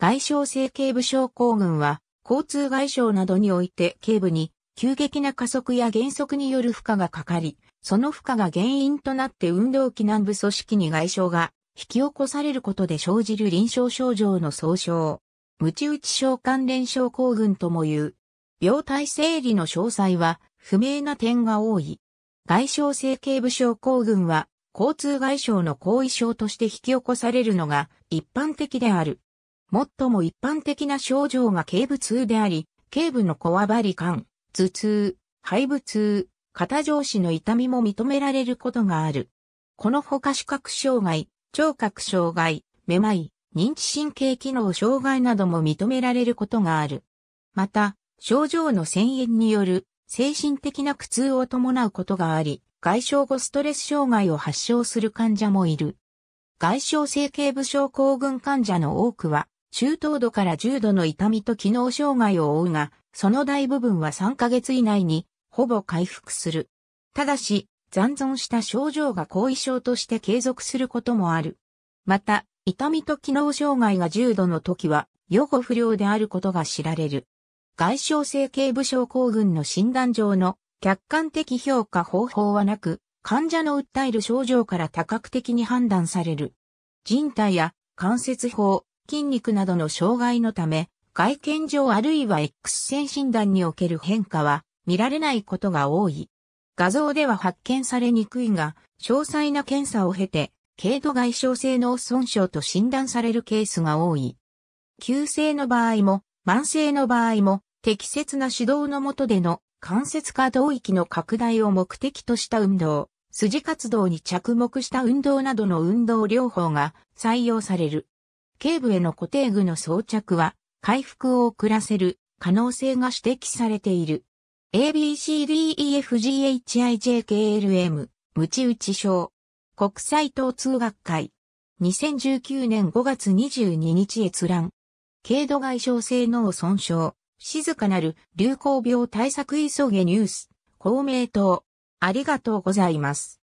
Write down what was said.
外傷性警部症候群は、交通外傷などにおいて警部に急激な加速や減速による負荷がかかり、その負荷が原因となって運動機難部組織に外傷が引き起こされることで生じる臨床症状の総称。無知打ち症関連症候群とも言う。病態整理の詳細は不明な点が多い。外傷性警部症候群は交通外傷の後遺症として引き起こされるのが一般的である。最も一般的な症状が頸部痛であり、頸部のこわばり感、頭痛、肺部痛、肩上肢の痛みも認められることがある。このほか視覚障害、聴覚障害、めまい、認知神経機能障害なども認められることがある。また、症状の遷延による精神的な苦痛を伴うことがあり、外傷後ストレス障害を発症する患者もいる。外傷性頸部症候群患者の多くは、中等度から重度の痛みと機能障害を負うが、その大部分は3ヶ月以内にほぼ回復する。ただし、残存した症状が後遺症として継続することもある。また、痛みと機能障害が重度の時は、予後不良であることが知られる。外傷性頸部症候群の診断上の客観的評価方法はなく、患者の訴える症状から多角的に判断される。人体や関節法、筋肉などの障害のため、外見上あるいは X 線診断における変化は見られないことが多い。画像では発見されにくいが、詳細な検査を経て、軽度外傷性脳損傷と診断されるケースが多い。急性の場合も、慢性の場合も、適切な指導の下での関節化動域の拡大を目的とした運動、筋活動に着目した運動などの運動療法が採用される。頸部への固定具の装着は回復を遅らせる可能性が指摘されている。ABCDEFGHIJKLM 無知打ち症国際疼痛学会2019年5月22日閲覧軽度外傷性脳損傷静かなる流行病対策急げニュース公明党ありがとうございます。